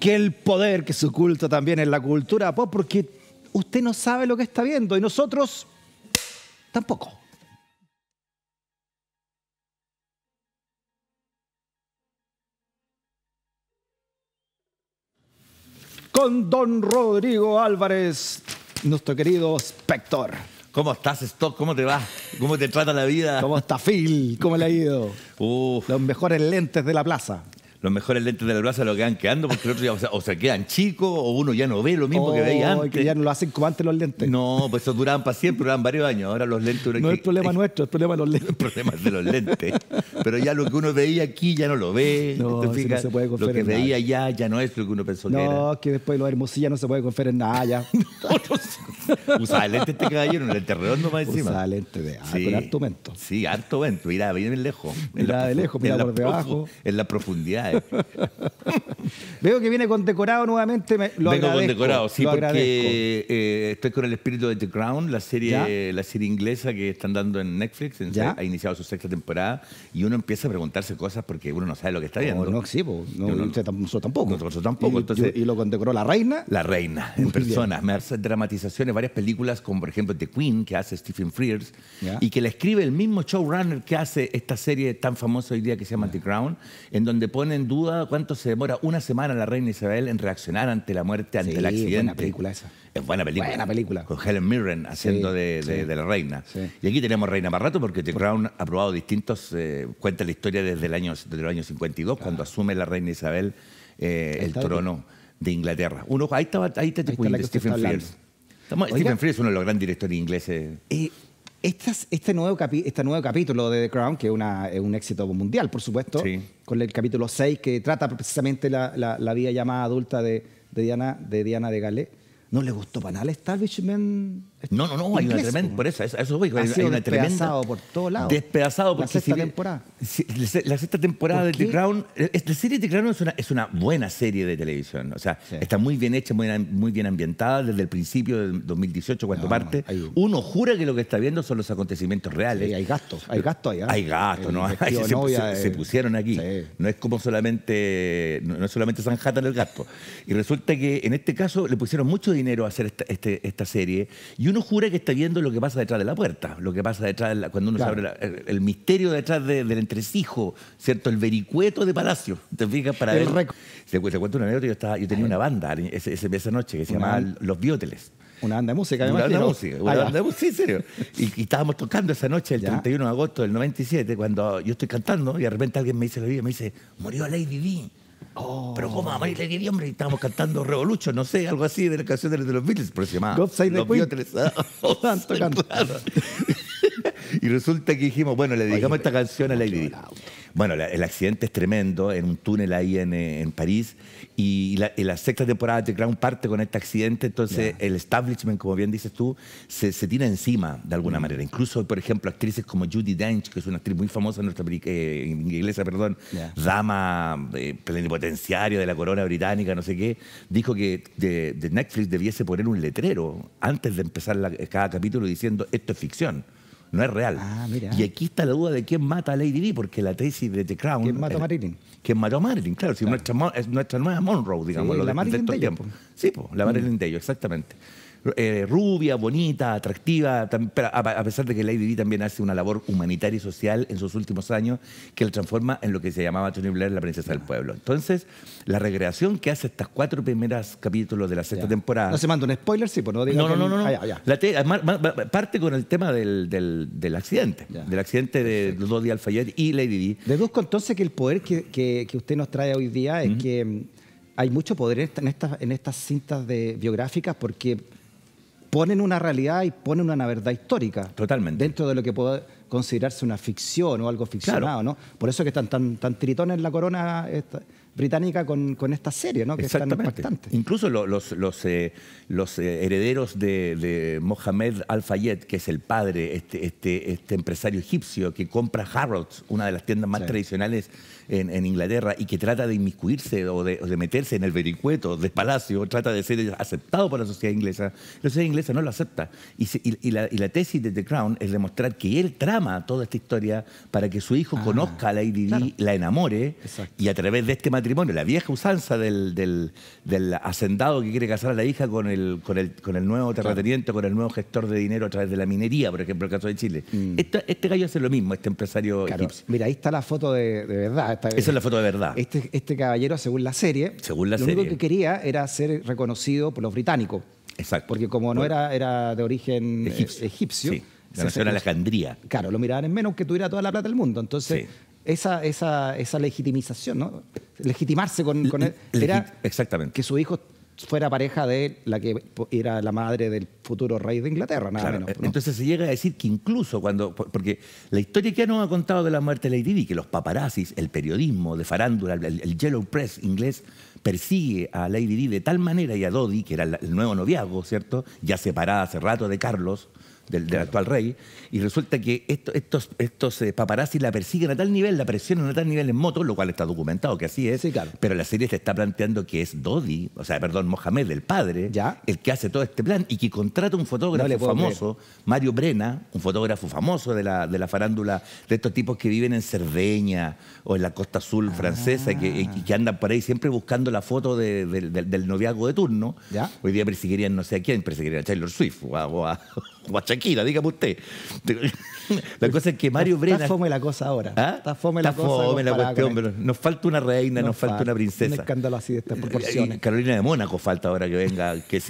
que el poder que se oculta también en la cultura porque usted no sabe lo que está viendo y nosotros tampoco. Con don Rodrigo Álvarez, nuestro querido espector ¿Cómo estás, Stock? ¿Cómo te va? ¿Cómo te trata la vida? ¿Cómo está Phil? ¿Cómo le ha ido? Los mejores lentes de la plaza los mejores lentes de la plaza lo quedan quedando porque el otro ya, o, sea, se quedan chicos o uno ya no ve lo mismo que veía oh, antes. que ya no lo hacen como antes los lentes. No, pues eso duraban para siempre, duraban varios años. Ahora los lentes... No es problema nuestro, es problema de los lentes. El problema de los lentes. Pero ya lo que uno veía aquí ya no lo ve. No, fíjate, se puede Lo que veía allá ya no es lo que uno pensó no, que era. No, que después los hermosillas no se puede conferir nada ya. Usaba lente este caballero, el lente redondo más encima. Usaba lente de ah, sí, alto vento. Sí, alto vento. mirá, bien lejos. Mira de lejos, mira por debajo. En la profundidad eh. Veo que viene condecorado nuevamente. lo Vengo condecorado, sí, porque eh, estoy con el espíritu de The Crown, la serie, la serie inglesa que están dando en Netflix. Ha iniciado su sexta temporada y uno empieza a preguntarse cosas porque uno no sabe lo que está viendo. No, oh, no sí, pues, no, tampoco. No, tampoco. Entonces, y, lo condecoró la reina. La reina, en persona. Me hace dramatizaciones varias películas, como por ejemplo The Queen, que hace Stephen Frears, y que la escribe el mismo showrunner que hace esta serie tan famosa hoy día que se llama The Crown, en donde pone en duda cuánto se demora una semana la reina Isabel en reaccionar ante la muerte, ante el accidente. Buena película Es buena película. Buena película. Con Helen Mirren haciendo de, la reina. Y aquí tenemos Reina más porque The Crown ha probado distintos. Eh, cuenta la historia desde el año, desde el año 52, cuando ah. asume la reina Isabel eh, el trono de Inglaterra. ahí estaba, ahí está, ahí Stephen Frears. Stephen Frears es uno de los grandes directores ingleses. Eh, este, este, nuevo capítulo de The Crown, que es, un éxito mundial, por supuesto, con el capítulo 6, que trata precisamente la, la, vida llamada adulta de, Diana, de Diana Galé, no le gustó para nada establishment no, no, no, hay una tremenda. Por eso, eso voy. Ha sido despedazado por todos lados. Despedazado por la sexta temporada. la sexta temporada de The Crown. Eh, la serie The Crown es una, es una buena serie de televisión. O sea, está muy bien hecha, muy, bien ambientada desde el principio del 2018, cuando parte. Uno jura que lo que está viendo son los acontecimientos reales. hay gastos. Hay gastos allá. Hay gastos, ¿no? se, se, eh, pusieron aquí. No es como solamente. No es solamente el gasto. Y resulta que en este caso le pusieron mucho dinero a hacer esta, este, serie uno jura que está viendo lo que pasa detrás de la puerta, lo que pasa detrás, cuando uno se abre el, misterio detrás del entresijo, ¿cierto? El vericueto de Palacio, ¿te fijas? Para el ver. Se, cuenta una anécdota, yo, yo tenía una banda esa noche que se llamaba Los Bióteles. Una banda de música, Una banda de música, una serio. Y, estábamos tocando esa noche, el 31 de agosto del 97, cuando yo estoy cantando y de repente alguien me dice, me dice, murió Lady Di. Oh. Pero como a ir de hombre? Y estábamos cantando Revolucho no sé, algo así de la canción de los Beatles, pero se llamaba God Save the Queen. Tanto tocando. Y resulta que dijimos, bueno, le dedicamos esta canción a Lady Bueno, el accidente es tremendo en un túnel ahí en, eh, en París y la, sexta temporada de Crown parte con este accidente, entonces el establishment, como bien dices tú, se, tira encima de alguna mm. manera. Incluso, por ejemplo, actrices como Judy Dench, que es una actriz muy famosa en nuestra, iglesia eh, perdón, dama eh, plenipotenciaria de la corona británica, no sé qué, dijo que de, Netflix debiese poner un letrero antes de empezar cada capítulo diciendo esto es ficción no es real. Ah, y aquí está la duda de quién mata a Lady B, porque la tesis de The Crown... ¿Quién mató a Marilyn? ¿Quién mató a Marilyn? Claro, Si nuestra, nueva Monroe, digamos, lo la de, Marilyn de ellos. Sí, la mm. Marilyn de ellos, exactamente. Eh, rubia, bonita, atractiva, a pesar de que Lady Di también hace una labor humanitaria y social en sus últimos años que la transforma en lo que se llamaba Tony Blair la princesa del pueblo. Entonces, la recreación que hace estas cuatro primeras capítulos de la sexta temporada... No se manda un spoiler, sí, pues no digas... No, no, no, ah, parte con el tema del, del, del accidente, del accidente de los dos Alfayet y Lady Di. Deduzco entonces que el poder que, que, usted nos trae hoy día es que hay mucho poder en estas, en estas cintas de biográficas porque ponen una realidad y ponen una verdad histórica. Totalmente. Dentro de lo que puede considerarse una ficción o algo ficcionado, ¿no? Por eso que están tan, tan tritones la corona británica con, con esta serie, ¿no? Que es tan impactante. Incluso los, los, eh, los eh, herederos de, Mohamed Al-Fayed, que es el padre, este, este, este empresario egipcio que compra Harrods, una de las tiendas más tradicionales en, en, Inglaterra, y que trata de inmiscuirse o de, meterse en el vericueto de Palacio, trata de ser aceptado por la sociedad inglesa. La sociedad inglesa no lo acepta. Y, y, la, y la, tesis de The Crown es demostrar que él trama toda esta historia para que su hijo ah, conozca a Lady Di, la enamore, y a través de este material matrimonio, la vieja usanza del, hacendado que quiere casar a la hija con el, con el, nuevo terrateniente, con el nuevo gestor de dinero a través de la minería, por ejemplo, el caso de Chile. Mm. Este, gallo hace lo mismo, este empresario Mira, ahí está la foto de, verdad. Esa es la foto de verdad. Este, este caballero, según la serie, según la lo único que quería era ser reconocido por los británicos. Exacto. Porque como no era, era de origen egipcio, egipcio La nación Alejandría. Claro, lo miraban en menos que tuviera toda la plata del mundo. Entonces, esa, esa, legitimización, ¿no? legitimarse con, él, era Exactamente. que su hijo fuera pareja de la que era la madre del futuro rey de Inglaterra, nada menos. Eh, entonces se llega a decir que incluso cuando, porque la historia que nos ha contado de la muerte de Lady Di, que los paparazzis, el periodismo de farándula, el, Yellow Press inglés, persigue a Lady Di de tal manera y a Dodi, que era el nuevo noviazgo, ¿cierto? Ya separada hace rato de Carlos, del, actual rey, y resulta que esto, estos, estos eh, paparazzi la persiguen a tal nivel, la presionan a tal nivel en moto, lo cual está documentado que así es, pero la serie se está planteando que es Dodi, o sea, perdón, Mohamed, el padre, el que hace todo este plan y que contrata un fotógrafo famoso, Mario Brena, un fotógrafo famoso de la, de la farándula, de estos tipos que viven en Cerdeña o en la costa azul ah. francesa eh, y que, que, andan por ahí siempre buscando la foto del, noviazgo de turno. Hoy día persiguirían no sé a quién, persiguirían a Taylor Swift o o a guachaquila dígame usted. La cosa es que Mario Brena. Está fome la cosa ahora. ¿Ah? Está fome la cosa. cuestión, pero nos falta una reina, nos, falta, una princesa. Un escándalo así de estas proporciones. Carolina de Mónaco falta ahora que venga, que,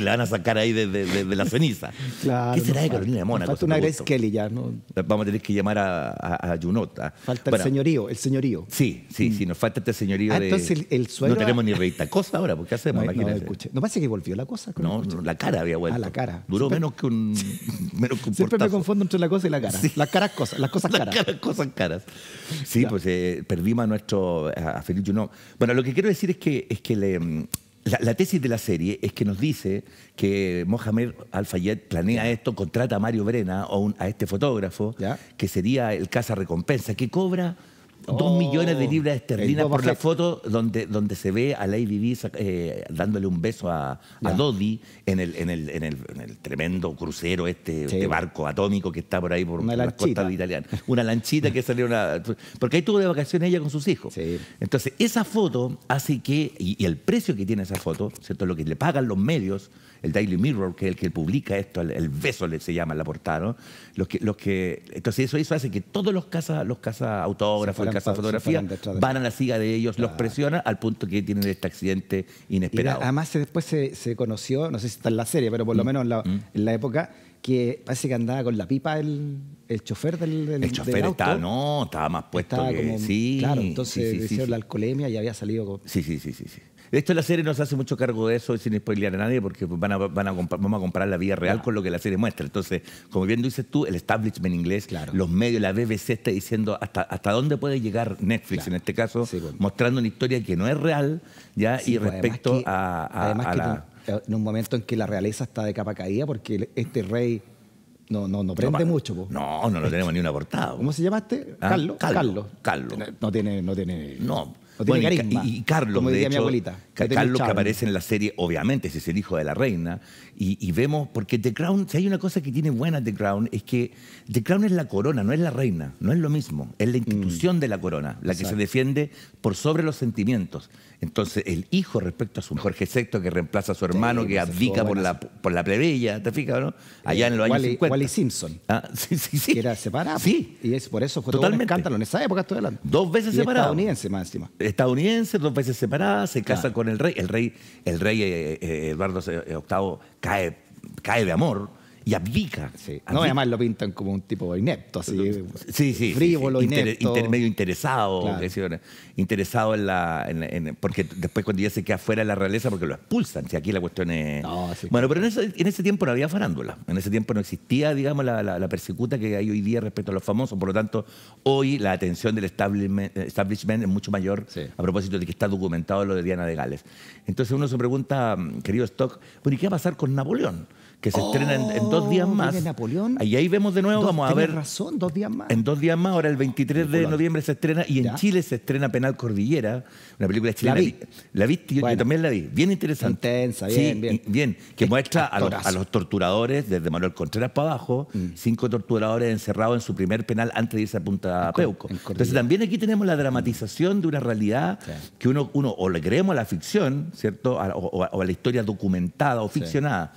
la van a sacar ahí de, la ceniza. Claro, ¿Qué será de Carolina de Mónaco? Falta una Grace Kelly ya, ¿no? Vamos a tener que llamar a, a, Junot. falta el señorío, el señorío. Sí, sí, mm. sí, nos falta este señorío ah, de. Entonces el, No tenemos ni reita cosa ahora, porque hacemos? No, no, no, no pasa que volvió la cosa. No, la cara había ah, vuelto. la cara. Duró menos que un Siempre me confundo entre la cosa y la cara. Las caras cosas, las cosas caras. Las cosas caras. Sí, pues eh, perdimos a nuestro, a, Felipe Bueno, lo que quiero decir es que, es que la, tesis de la serie es que nos dice que Mohamed Al-Fayed planea esto, contrata a Mario Brena, o a este fotógrafo, que sería el caza Recompensa, que cobra Dos oh. millones de libras esterlinas por la foto donde, donde se ve a Lady Di eh, dándole un beso a, Dodi en el, en, el, tremendo crucero, este, barco atómico que está por ahí por, las costas italianas. Una lanchita que salió una... Porque ahí tuvo de vacaciones ella con sus hijos. Entonces, esa foto hace que... Y, y, el precio que tiene esa foto, ¿cierto? lo que le pagan los medios el Daily Mirror, que es el que publica esto, el, beso se llama la portada, ¿no? que, los que, entonces eso, hace que todos los casas, los casas autógrafos, los casas fotografía van a la siga de ellos, los presiona, al punto que tienen este accidente inesperado. además después se, conoció, no sé si está en la serie, pero por lo mm. menos mm. en la, época, que parece que andaba con la pipa el, el chofer del, del El chofer estaba, no, estaba más puesto sí, claro, entonces hicieron la alcoholemia y había salido... Con... sí, sí, sí, sí. De hecho, la serie no se hace mucho cargo de eso sin spoilear a nadie porque vamos a comparar la vida real con lo que la serie muestra. Entonces, como bien dices tú, el establishment inglés, los medios, la BBC está diciendo hasta, hasta dónde puede llegar Netflix en este caso, mostrando una historia que no es real ya y respecto a, En, un momento en que la realeza está de capa caída porque este rey no, no, no prende mucho. No, no, lo tenemos ni un portada. ¿Cómo se llamaste? ¿Ah? Carlos. Carlos. Carlos. No, no, tiene, no tiene. No y, Carlos, de hecho, Carlos que aparece en la serie, obviamente, es el hijo de la reina. Y, vemos, porque The Crown, si hay una cosa que tiene buena The Crown, es que The Crown es la corona, no es la reina, no es lo mismo. Es la mm. institución de la corona, la que se defiende por sobre los sentimientos. Entonces, el hijo respecto a su Jorge VI, que reemplaza a su hermano, que pues, abdica por la, por la plebeya, ¿te fijas, no? Allá en los años 50. Wally Simpson. Ah, sí, sí, sí. Que era separado. Sí. Y es por eso fue Totalmente. en esa época, Dos veces y separado. estadounidense, más encima estadounidense, dos veces separada, se casa con el rey. El rey, el rey eh, eh, Eduardo eh, VIII cae, cae de amor y abdica. No, además lo pintan como un tipo inepto, así. Sí, sí. Frívolo, inepto. medio interesado, interesado en la. porque después, cuando ya se queda fuera de la realeza, porque lo expulsan. Si aquí la cuestión es. bueno, pero en ese, en ese, tiempo no había farándula. En ese tiempo no existía, digamos, la, persecuta que hay hoy día respecto a los famosos. Por lo tanto, hoy la atención del establishment, establishment es mucho mayor a propósito de que está documentado lo de Diana de Gales. Entonces uno se pregunta, mm, querido Stock, bueno ¿y qué va a pasar con Napoleón? que se estrena en, dos días oh, más. Napoleón. Y ahí vemos de nuevo, vamos a ver. razón, dos días más. En dos días más, ahora el 23 de noviembre se estrena y en Chile se estrena Penal Cordillera, una película chilena. La, viste, yo, también la vi. Bien interesante. Intensa, bien, bien. Que muestra a los, torturadores, desde Manuel Contreras para abajo, mm. cinco torturadores encerrados en su primer penal antes de irse a Punta Peuco. Entonces también aquí tenemos la dramatización de una realidad que uno, uno o le creemos a la ficción, ¿cierto? O, a la historia documentada o ficcionada.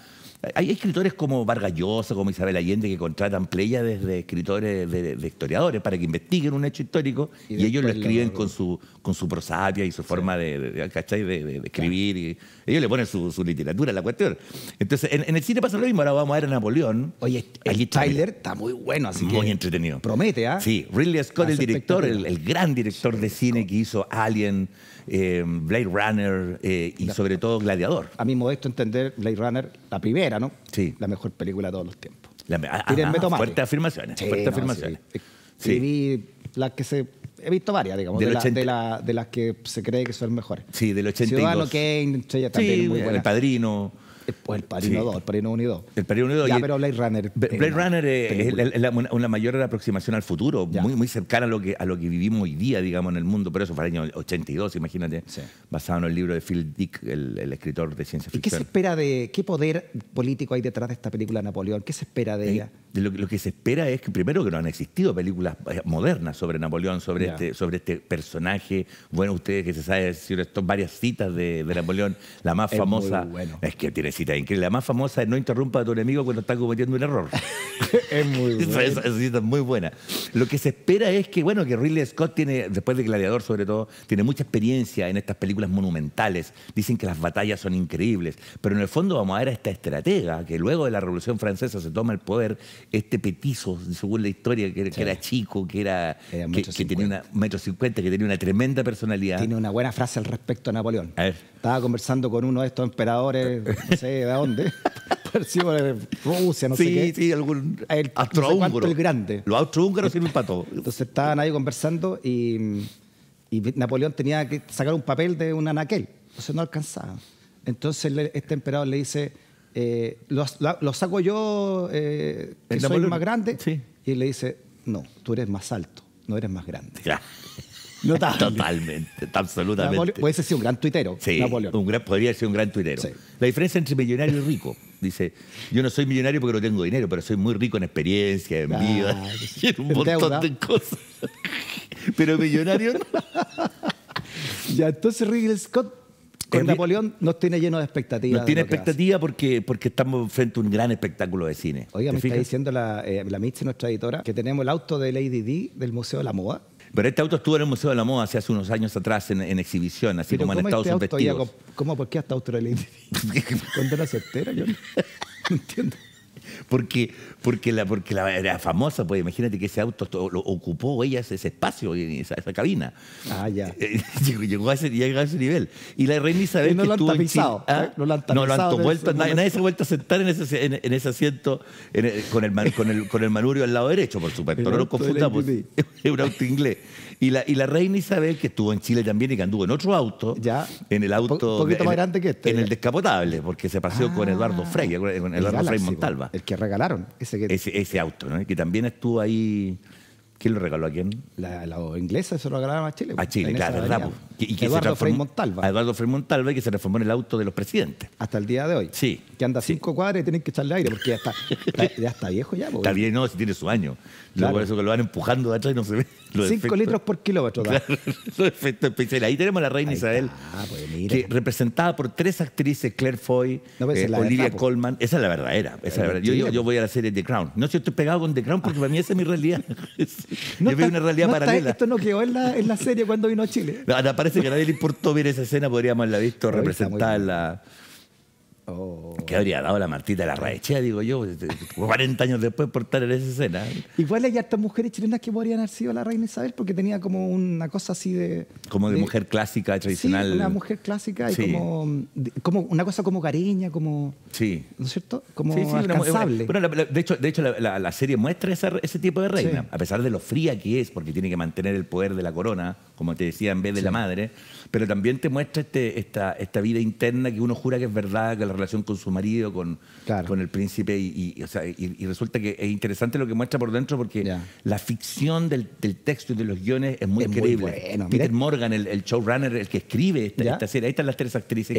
Hay escritores como Vargas como Isabel Allende, que contratan pléyades de escritores, de, historiadores, para que investiguen un hecho histórico y, ellos lo escriben con su, con su prosapia y su forma de, de, escribir. ellos le ponen su, literatura a la cuestión. Entonces, en, el cine pasa lo mismo. Ahora vamos a ver a Napoleón. Oye, el Tyler está muy bueno, así muy que. Muy entretenido. Promete, ¿ah? Sí, Ridley Scott, el director, el, gran director de cine que hizo Alien, eh, Blade Runner eh, y sobre todo Gladiador. A mi modesto entender, Blade Runner, la primera ¿no? Sí. La mejor película de todos los tiempos. La Tírenme ah, tomate. Fuerte afirmaciones. Sí, fuertes no, afirmaciones. Sí. sí. Vi las que se he visto varias, digamos, de, 80... la, de, la, de, las que se cree que son mejores. Sí, del 82. Ciudadano Kane, Estrella también, sí, muy buena. El Padrino. Eh, pues el Parino 2, el Parino 1 El Parino unido Ya, pero Blade Runner. Blade Runner es, la, una, mayor aproximación al futuro, muy, muy cercana a lo, que, a lo que vivimos hoy día, digamos, en el mundo. Pero eso fue el año 82, imagínate, basado en el libro de Phil Dick, el, escritor de ciencia ficción. ¿Y qué se espera de, qué poder político hay detrás de esta película Napoleón? ¿Qué se espera de eh, ella? De lo, lo, que se espera es que primero que no han existido películas eh, modernas sobre Napoleón, sobre, este, sobre este personaje. Bueno, ustedes que se saben decir varias citas de, Napoleón. La más famosa es que tiene increíble. La más famosa es no interrumpa a tu enemigo cuando está cometiendo un error. es muy buena. es muy buena. Lo que se espera es que, bueno, que Ridley Scott tiene, después de Gladiador sobre todo, tiene mucha experiencia en estas películas monumentales. Dicen que las batallas son increíbles. Pero en el fondo vamos a ver a esta estratega que luego de la Revolución Francesa se toma el poder, este petizo, según la historia, que, era chico, que era... que, tenía una metro cincuenta, que tenía una tremenda personalidad. Tiene una buena frase al respecto a Napoleón. A ver. Estaba conversando con uno de estos emperadores, no sé de dónde. Rusia, no sé qué. Sí, algún el, astrohúngaro. No grande. Los austrohúngaros sirven para todo. Entonces estaban ahí conversando y, Napoleón tenía que sacar un papel de un anaquel. Entonces no alcanzaba. Entonces este emperador le dice, eh, lo, saco yo, eh, que soy Napoleón? más grande. Y él le dice, no, tú eres más alto, no eres más grande. Totalmente, absolutamente. puede ser un gran tuitero. Sí, Un gran, podría ser un gran tuitero. La diferencia entre millonario y rico. Dice, yo no soy millonario porque no tengo dinero, pero soy muy rico en experiencia, en ah, vida, en un montón de cosas. pero millonario ya, entonces Ridley Scott con Napoleón nos tiene lleno de expectativas. Nos tiene expectativas porque, porque estamos frente a un gran espectáculo de cine. Oiga, me está diciendo la, eh, nuestra editora, que tenemos el auto de Lady D del Museo de la Moda. Pero este auto estuvo en el Museo de la Moda hace, unos años atrás en, en exhibición, así como en Estados este Unidos. ¿Cómo? ¿Por qué hasta Australia? ¿Cuándo era certera? Yo no entiendo porque, porque, la, porque la, era famosa, pues imagínate que ese auto lo ocupó ella ese, espacio, eh, esa, cabina. Ah, ya. Eh, llegó, a ese, llegó, a ese, nivel. Y la reina Isabel... no, que lo estuvo tapizado, ¿ah? ¿eh? no lo han tapizado. No lo han vuelto, nadie, se ha vuelto a sentar en ese, en, en ese asiento con, el, con, el, con el manurio al lado derecho, por supuesto. no lo confundamos. Pues, es un auto inglés. Y la, y la reina Isabel, que estuvo en Chile también y que anduvo en otro auto, ya. en el auto... un poquito más grande que este. En el descapotable, porque se paseó con ah. Eduardo Frey, con Eduardo Frey Montalva que regalaron. Ese, auto, que también estuvo ahí ¿Quién lo regaló a quién? La, la inglesa se lo regalaron a Chile. A Chile, claro, ¿verdad? Pues. Y, Eduardo Frei Montalva. A Eduardo Frei Montalva, que se reformó en el auto de los presidentes. Hasta el día de hoy. Sí. Que anda cinco cuadras y tienen que echarle aire, porque ya está, ya está viejo ya. Pues. Está bien, no, si tiene su año. Por eso que lo van empujando de atrás y no se ve. Cinco litros por kilómetro. Claro, efectos Ahí tenemos a la reina Isabel, Ah pues, que representada por tres actrices, Claire Foy, pues, eh, Olivia Coleman, Colman. Esa es la verdadera. Esa la eh, verdadera. Yo, voy a la serie The Crown. No sé si estoy pegado con The Crown porque para mí esa es mi realidad. yo vi una realidad paralela. esto no quedó en la, en la serie cuando vino a Chile. parece que a nadie le importó ver esa escena, podríamos haberla visto representarla la Oh. ¿Qué habría dado la Martita la Raechea, digo yo, 40 este, años después por estar en esa escena? Igual hay hartas mujeres chilenas que podrían haber sido la reina Isabel porque tenía como una cosa así de... Como de, mujer clásica, tradicional. Sí, una mujer clásica y como, una cosa como careña, como... Sí. ¿No es cierto? Como de hecho, de hecho la, serie muestra ese tipo de reina, a pesar de lo fría que es, porque tiene que mantener el poder de la corona, como te decía, en vez de la madre, pero también te muestra este, esta, esta vida interna que uno jura que es verdad, que la relación con su marido, con, con el príncipe, y, resulta que es interesante lo que muestra por dentro porque la ficción del, texto y de los guiones es muy increíble. Peter Morgan, el, showrunner, el que escribe esta, serie, ahí están las tres actrices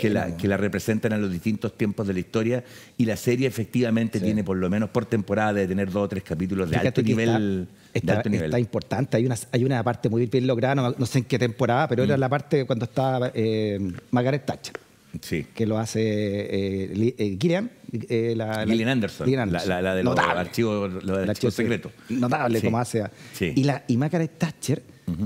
que, la, representan en los distintos tiempos de la historia, y la serie efectivamente tiene por lo menos por temporada de tener dos o tres capítulos de, alto nivel, está, importante, hay una, hay una parte muy bien lograda, no, sé en qué temporada, pero era mm. la parte cuando estaba eh, Margaret Thatcher que lo hace eh, eh Gillian. Eh, la, Gillian Anderson, La, la, de los archivos, archivo secretos. Notable, como hace. Y, la, y Thatcher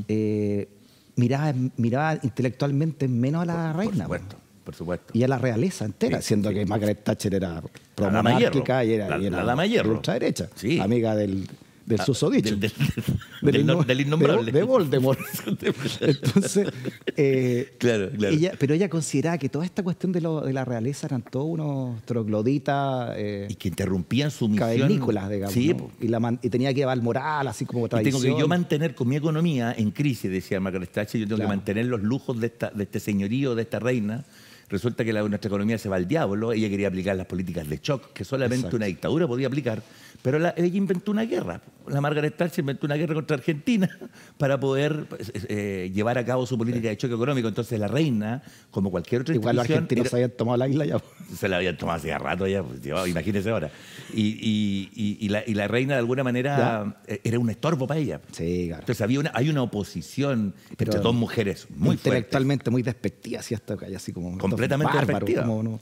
eh, miraba, miraba intelectualmente menos a la reina. Por supuesto. Por supuesto. Y a la realeza entera, siendo que Margaret Thatcher era pro y era, y era dama hierro. derecha, amiga del, del ah, susodicho. Del, del, del, innombrable. De, Voldemort. Entonces. Eh, claro, claro. pero ella consideraba que toda esta cuestión de, lo, de la realeza eran todos unos trogloditas. Eh, y que interrumpían su misión. Cavernícolas, digamos. Sí, y, tenía que llevar moral, así como tradición. Y tengo que yo mantener con mi economía en crisis, decía Margaret Thatcher, yo tengo que mantener los lujos de este señorío, de esta reina Resulta que nuestra economía se va al diablo, ella quería aplicar las políticas de shock, que solamente una dictadura podía aplicar, pero ella inventó una guerra. La Margaret Thatcher inventó una guerra contra Argentina para poder pues, eh, eh, llevar a cabo su política de choque económico. Entonces la reina, como cualquier otra Igual los argentinos se habían tomado la isla ya. Se la habían tomado hace rato ya, pues, imagínese ahora. Y, la, reina de alguna manera eh, era un estorbo para ella. Sí, claro. Entonces había una, hay una oposición entre dos mujeres muy Intelectualmente muy despectivas y hasta que así como completamente bárbaro,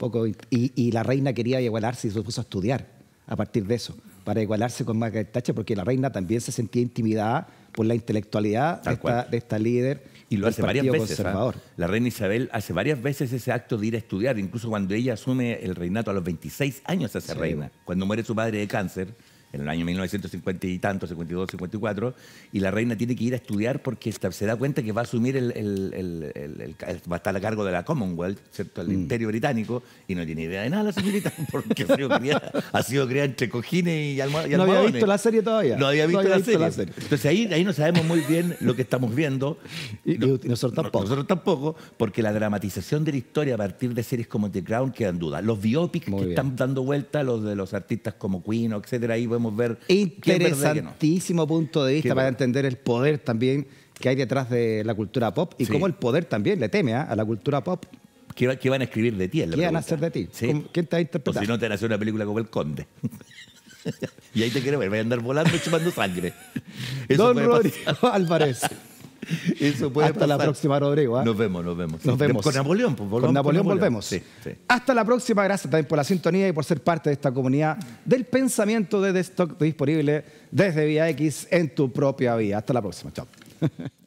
poco, y, la reina quería igualarse y se puso a estudiar a partir de eso, para igualarse con Margaret Thatcher, porque la reina también se sentía intimidada por la intelectualidad de esta, de esta, líder. Y lo hace varias veces. ¿ah? La reina Isabel hace varias veces ese acto de ir a estudiar, incluso cuando ella asume el reinato a los 26 años, hace reina, cuando muere su padre de cáncer en el año 1950 y tanto, 52, 54, y la reina tiene que ir a estudiar porque se da cuenta que va a asumir el, va a estar a cargo de la Commonwealth, ¿cierto? El mm. Imperio Británico, y no tiene idea de nada la señorita, porque ha sido criada, entre cojines y, no había visto la serie todavía. No había visto, la, serie. Entonces ahí, no sabemos muy bien lo que estamos viendo. Y, nosotros tampoco. Nosotros tampoco, porque la dramatización de la historia a partir de series como The Crown queda en duda. Los biopics que están dando vuelta, los de los artistas como Queen, etcétera, ahí vemos ver. Interesantísimo punto de vista para entender el poder también que hay detrás de la cultura pop y cómo el poder también le teme ¿ah? a la cultura pop. ¿Qué, van a escribir de ti? ¿Qué van a hacer de ti? ¿Quién te va a interpretar? si no, te van a hacer una película como El Conde. y ahí te quiero ver, voy a andar volando y chupando sangre. Eso Don Rodrigo Álvarez. Eso puede Hasta la próxima, Rodrigo. ¿ah? Nos vemos, nos vemos. Nos vemos. Pues, con Napoleón, Con Napoleón, volvemos. Hasta la próxima. Gracias también por la sintonía y por ser parte de esta comunidad del pensamiento de The Stock disponible desde Vía X en tu propia vía. Hasta la próxima. Chao.